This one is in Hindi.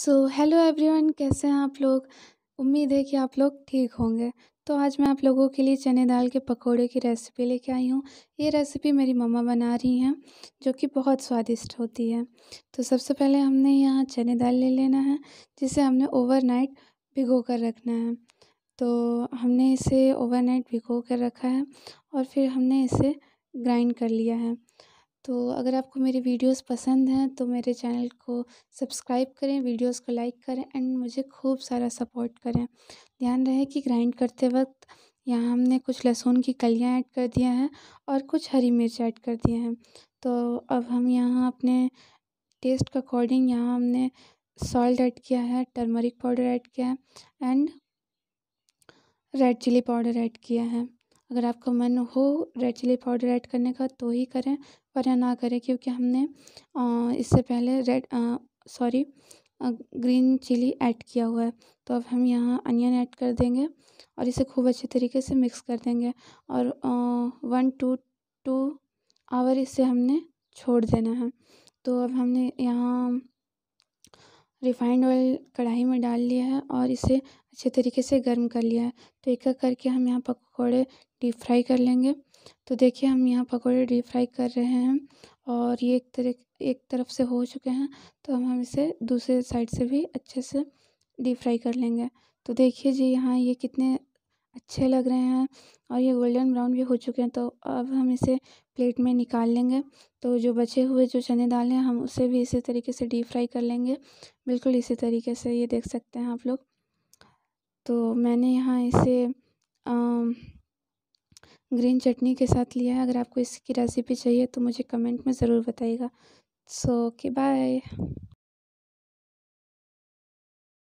सो हेलो एवरीवन कैसे हैं आप लोग उम्मीद है कि आप लोग ठीक होंगे तो आज मैं आप लोगों के लिए चने दाल के पकोड़े की रेसिपी लेके आई हूँ ये रेसिपी मेरी मम्मा बना रही हैं जो कि बहुत स्वादिष्ट होती है तो सबसे पहले हमने यहाँ चने दाल ले लेना है जिसे हमने ओवरनाइट भिगो कर रखना है तो हमने इसे ओवरनाइट भिगो कर रखा है और फिर हमने इसे ग्राइंड कर लिया है तो अगर आपको मेरी वीडियोस पसंद हैं तो मेरे चैनल को सब्सक्राइब करें वीडियोस को लाइक करें एंड मुझे खूब सारा सपोर्ट करें ध्यान रहे कि ग्राइंड करते वक्त यहाँ हमने कुछ लहसुन की कलियाँ ऐड कर दिया हैं और कुछ हरी मिर्च ऐड कर दिए हैं तो अब हम यहाँ अपने टेस्ट के अकॉर्डिंग यहाँ हमने सॉल्ट ऐड किया है टर्मरिक पाउडर ऐड किया है and red chilli powder add किया है अगर आपका मन हो रेड चिली पाउडर ऐड करने का तो ही करें पर या ना करें क्योंकि हमने इससे पहले red sorry green chilli add किया हुआ है तो अब हम यहाँ अनियन ऐड कर देंगे और इसे खूब अच्छे तरीके से मिक्स कर देंगे और वन टू टू आवर इसे हमने छोड़ देना है तो अब हमने यहाँ रिफाइंड ऑयल कढ़ाई में डाल लिया है और इसे अच्छे तरीके से गर्म कर लिया है तो एक एक करके हम यहाँ पकौड़े डीप फ्राई कर लेंगे तो देखिए हम यहाँ पकौड़े डीप फ्राई कर रहे हैं और ये एक तरह एक तरफ से हो चुके हैं तो हम हम इसे दूसरे साइड से भी अच्छे से डीप फ्राई कर लेंगे तो देखिए जी यहाँ ये कितने अच्छे लग रहे हैं और ये गोल्डन ब्राउन भी हो चुके हैं तो अब हम इसे प्लेट में निकाल लेंगे तो जो बचे हुए जो चने दाल हैं हम उसे भी इसी तरीके से डीप फ्राई कर लेंगे बिल्कुल इसी तरीके से ये देख सकते हैं आप लोग तो मैंने यहाँ इसे ग्रीन चटनी के साथ लिया है अगर आपको इसकी रेसिपी चाहिए तो मुझे कमेंट में ज़रूर बताइएगा सो ओके बाय